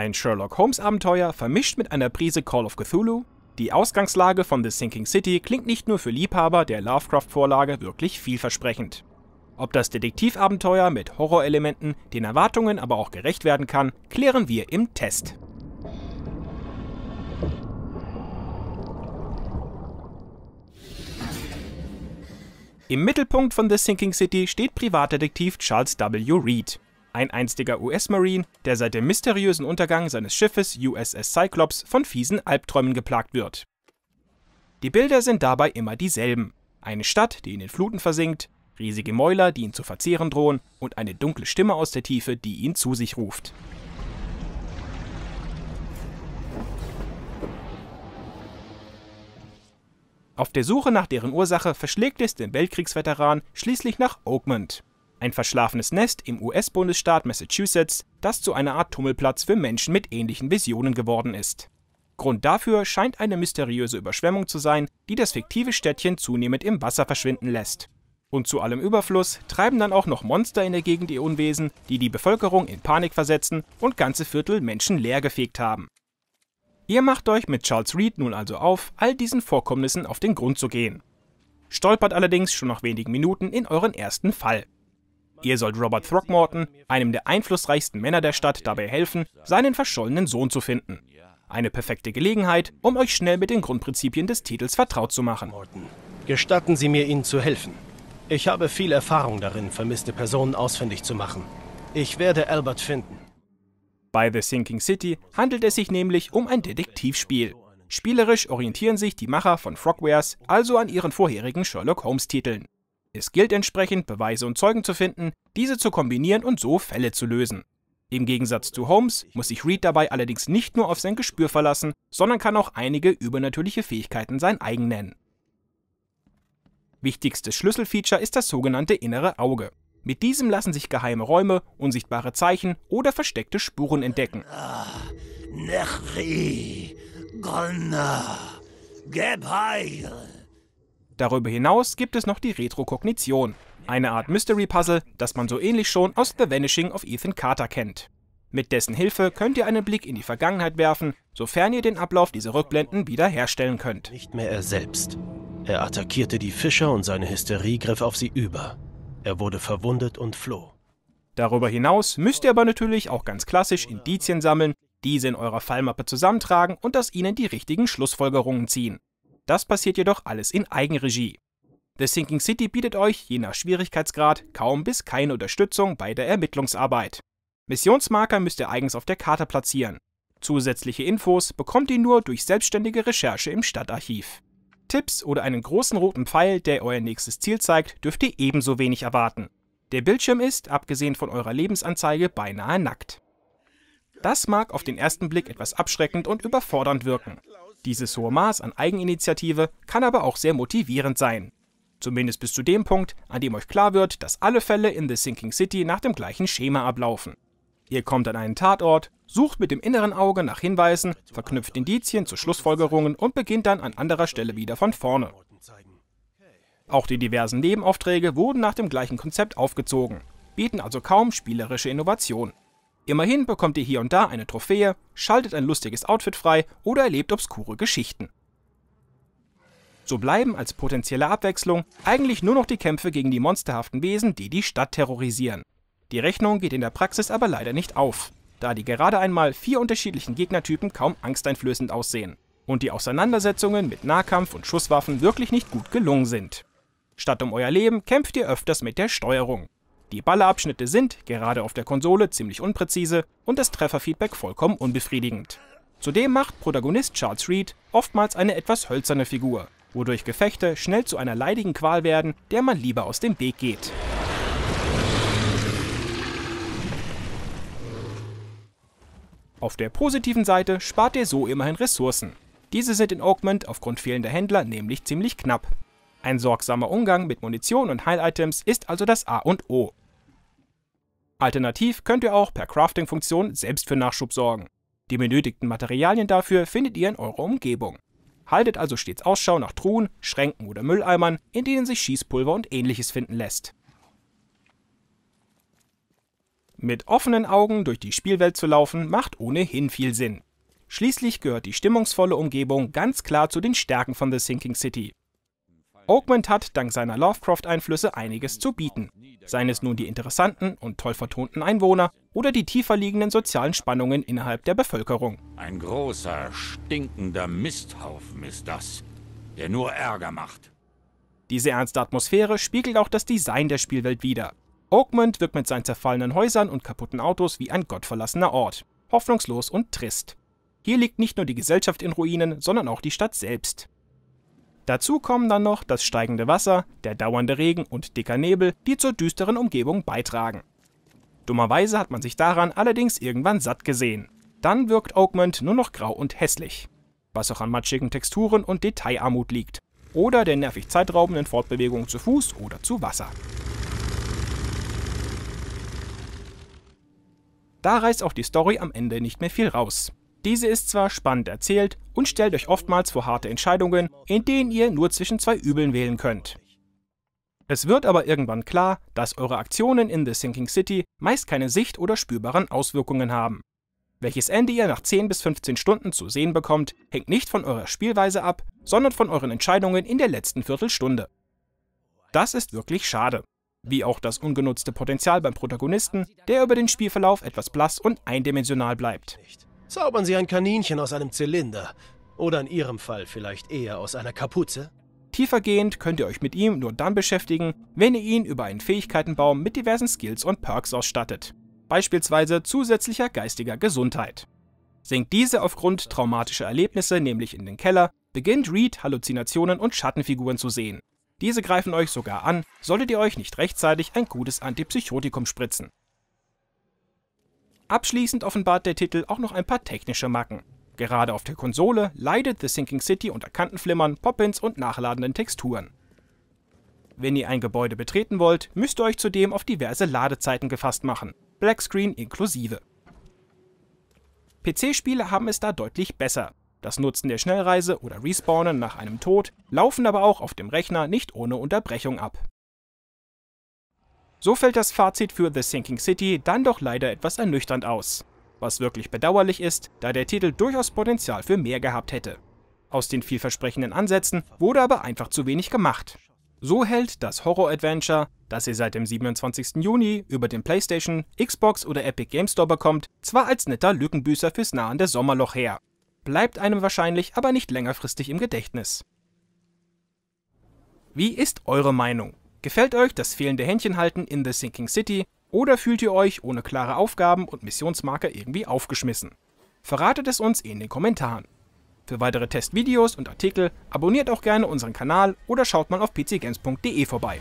Ein Sherlock Holmes Abenteuer vermischt mit einer Prise Call of Cthulhu? Die Ausgangslage von The Sinking City klingt nicht nur für Liebhaber der Lovecraft-Vorlage wirklich vielversprechend. Ob das Detektivabenteuer mit Horrorelementen den Erwartungen aber auch gerecht werden kann, klären wir im Test. Im Mittelpunkt von The Sinking City steht Privatdetektiv Charles W. Reed ein einstiger US-Marine, der seit dem mysteriösen Untergang seines Schiffes USS Cyclops von fiesen Albträumen geplagt wird. Die Bilder sind dabei immer dieselben. Eine Stadt, die in den Fluten versinkt, riesige Mäuler, die ihn zu verzehren drohen und eine dunkle Stimme aus der Tiefe, die ihn zu sich ruft. Auf der Suche nach deren Ursache verschlägt es den Weltkriegsveteran schließlich nach Oakmont, ein verschlafenes Nest im US-Bundesstaat Massachusetts, das zu einer Art Tummelplatz für Menschen mit ähnlichen Visionen geworden ist. Grund dafür scheint eine mysteriöse Überschwemmung zu sein, die das fiktive Städtchen zunehmend im Wasser verschwinden lässt. Und zu allem Überfluss treiben dann auch noch Monster in der Gegend ihr Unwesen, die die Bevölkerung in Panik versetzen und ganze Viertel Menschen leergefegt haben. Ihr macht euch mit Charles Reed nun also auf, all diesen Vorkommnissen auf den Grund zu gehen. Stolpert allerdings schon nach wenigen Minuten in euren ersten Fall. Ihr sollt Robert Throckmorton, einem der einflussreichsten Männer der Stadt, dabei helfen, seinen verschollenen Sohn zu finden. Eine perfekte Gelegenheit, um euch schnell mit den Grundprinzipien des Titels vertraut zu machen. Gestatten Sie mir, Ihnen zu helfen. Ich habe viel Erfahrung darin, vermisste Personen ausfindig zu machen. Ich werde Albert finden. Bei The Sinking City handelt es sich nämlich um ein Detektivspiel. Spielerisch orientieren sich die Macher von Frogwares also an ihren vorherigen Sherlock Holmes-Titeln. Es gilt entsprechend, Beweise und Zeugen zu finden, diese zu kombinieren und so Fälle zu lösen. Im Gegensatz zu Holmes muss sich Reed dabei allerdings nicht nur auf sein Gespür verlassen, sondern kann auch einige übernatürliche Fähigkeiten sein eigen nennen. Wichtigstes Schlüsselfeature ist das sogenannte innere Auge. Mit diesem lassen sich geheime Räume, unsichtbare Zeichen oder versteckte Spuren entdecken. Ah, Nechri, Gonna, Gebheil. Darüber hinaus gibt es noch die Retrokognition, eine Art Mystery-Puzzle, das man so ähnlich schon aus The Vanishing of Ethan Carter kennt. Mit dessen Hilfe könnt ihr einen Blick in die Vergangenheit werfen, sofern ihr den Ablauf dieser Rückblenden wiederherstellen könnt. Nicht mehr er selbst. Er attackierte die Fischer und seine Hysterie griff auf sie über. Er wurde verwundet und floh. Darüber hinaus müsst ihr aber natürlich auch ganz klassisch Indizien sammeln, diese in eurer Fallmappe zusammentragen und aus ihnen die richtigen Schlussfolgerungen ziehen. Das passiert jedoch alles in Eigenregie. The Sinking City bietet euch, je nach Schwierigkeitsgrad, kaum bis keine Unterstützung bei der Ermittlungsarbeit. Missionsmarker müsst ihr eigens auf der Karte platzieren. Zusätzliche Infos bekommt ihr nur durch selbstständige Recherche im Stadtarchiv. Tipps oder einen großen roten Pfeil, der euer nächstes Ziel zeigt, dürft ihr ebenso wenig erwarten. Der Bildschirm ist, abgesehen von eurer Lebensanzeige, beinahe nackt. Das mag auf den ersten Blick etwas abschreckend und überfordernd wirken. Dieses hohe Maß an Eigeninitiative kann aber auch sehr motivierend sein. Zumindest bis zu dem Punkt, an dem euch klar wird, dass alle Fälle in The Sinking City nach dem gleichen Schema ablaufen. Ihr kommt an einen Tatort, sucht mit dem inneren Auge nach Hinweisen, verknüpft Indizien zu Schlussfolgerungen und beginnt dann an anderer Stelle wieder von vorne. Auch die diversen Nebenaufträge wurden nach dem gleichen Konzept aufgezogen, bieten also kaum spielerische Innovation. Immerhin bekommt ihr hier und da eine Trophäe, schaltet ein lustiges Outfit frei oder erlebt obskure Geschichten. So bleiben als potenzielle Abwechslung eigentlich nur noch die Kämpfe gegen die monsterhaften Wesen, die die Stadt terrorisieren. Die Rechnung geht in der Praxis aber leider nicht auf, da die gerade einmal vier unterschiedlichen Gegnertypen kaum angsteinflößend aussehen und die Auseinandersetzungen mit Nahkampf und Schusswaffen wirklich nicht gut gelungen sind. Statt um euer Leben kämpft ihr öfters mit der Steuerung. Die Ballerabschnitte sind, gerade auf der Konsole, ziemlich unpräzise und das Trefferfeedback vollkommen unbefriedigend. Zudem macht Protagonist Charles Reed oftmals eine etwas hölzerne Figur, wodurch Gefechte schnell zu einer leidigen Qual werden, der man lieber aus dem Weg geht. Auf der positiven Seite spart ihr so immerhin Ressourcen. Diese sind in Augment aufgrund fehlender Händler nämlich ziemlich knapp. Ein sorgsamer Umgang mit Munition und Heil-Items ist also das A und O. Alternativ könnt ihr auch per Crafting-Funktion selbst für Nachschub sorgen. Die benötigten Materialien dafür findet ihr in eurer Umgebung. Haltet also stets Ausschau nach Truhen, Schränken oder Mülleimern, in denen sich Schießpulver und ähnliches finden lässt. Mit offenen Augen durch die Spielwelt zu laufen macht ohnehin viel Sinn. Schließlich gehört die stimmungsvolle Umgebung ganz klar zu den Stärken von The Sinking City. Oakmont hat dank seiner Lovecraft-Einflüsse einiges zu bieten. Seien es nun die interessanten und toll vertonten Einwohner oder die tiefer liegenden sozialen Spannungen innerhalb der Bevölkerung. Ein großer, stinkender Misthaufen ist das, der nur Ärger macht. Diese ernste Atmosphäre spiegelt auch das Design der Spielwelt wider. Oakmont wirkt mit seinen zerfallenen Häusern und kaputten Autos wie ein gottverlassener Ort, hoffnungslos und trist. Hier liegt nicht nur die Gesellschaft in Ruinen, sondern auch die Stadt selbst. Dazu kommen dann noch das steigende Wasser, der dauernde Regen und dicker Nebel, die zur düsteren Umgebung beitragen. Dummerweise hat man sich daran allerdings irgendwann satt gesehen. Dann wirkt Oakmont nur noch grau und hässlich, was auch an matschigen Texturen und Detailarmut liegt, oder der nervig zeitraubenden Fortbewegung zu Fuß oder zu Wasser. Da reißt auch die Story am Ende nicht mehr viel raus. Diese ist zwar spannend erzählt und stellt euch oftmals vor harte Entscheidungen, in denen ihr nur zwischen zwei Übeln wählen könnt. Es wird aber irgendwann klar, dass eure Aktionen in The Sinking City meist keine sicht- oder spürbaren Auswirkungen haben. Welches Ende ihr nach 10 bis 15 Stunden zu sehen bekommt, hängt nicht von eurer Spielweise ab, sondern von euren Entscheidungen in der letzten Viertelstunde. Das ist wirklich schade. Wie auch das ungenutzte Potenzial beim Protagonisten, der über den Spielverlauf etwas blass und eindimensional bleibt. Zaubern Sie ein Kaninchen aus einem Zylinder. Oder in Ihrem Fall vielleicht eher aus einer Kapuze? Tiefergehend könnt ihr euch mit ihm nur dann beschäftigen, wenn ihr ihn über einen Fähigkeitenbaum mit diversen Skills und Perks ausstattet. Beispielsweise zusätzlicher geistiger Gesundheit. Sinkt diese aufgrund traumatischer Erlebnisse nämlich in den Keller, beginnt Reed Halluzinationen und Schattenfiguren zu sehen. Diese greifen euch sogar an, solltet ihr euch nicht rechtzeitig ein gutes Antipsychotikum spritzen. Abschließend offenbart der Titel auch noch ein paar technische Macken. Gerade auf der Konsole leidet The Sinking City unter Kantenflimmern, Poppins und nachladenden Texturen. Wenn ihr ein Gebäude betreten wollt, müsst ihr euch zudem auf diverse Ladezeiten gefasst machen, Blackscreen inklusive. PC-Spiele haben es da deutlich besser. Das Nutzen der Schnellreise oder Respawnen nach einem Tod laufen aber auch auf dem Rechner nicht ohne Unterbrechung ab. So fällt das Fazit für The Sinking City dann doch leider etwas ernüchternd aus. Was wirklich bedauerlich ist, da der Titel durchaus Potenzial für mehr gehabt hätte. Aus den vielversprechenden Ansätzen wurde aber einfach zu wenig gemacht. So hält das Horror-Adventure, das ihr seit dem 27. Juni über den PlayStation, Xbox oder Epic Game Store bekommt, zwar als netter Lückenbüßer fürs nahende Sommerloch her, bleibt einem wahrscheinlich aber nicht längerfristig im Gedächtnis. Wie ist eure Meinung? Gefällt euch das fehlende Händchenhalten in The Sinking City oder fühlt ihr euch ohne klare Aufgaben und Missionsmarker irgendwie aufgeschmissen? Verratet es uns in den Kommentaren. Für weitere Testvideos und Artikel abonniert auch gerne unseren Kanal oder schaut mal auf pcgames.de vorbei.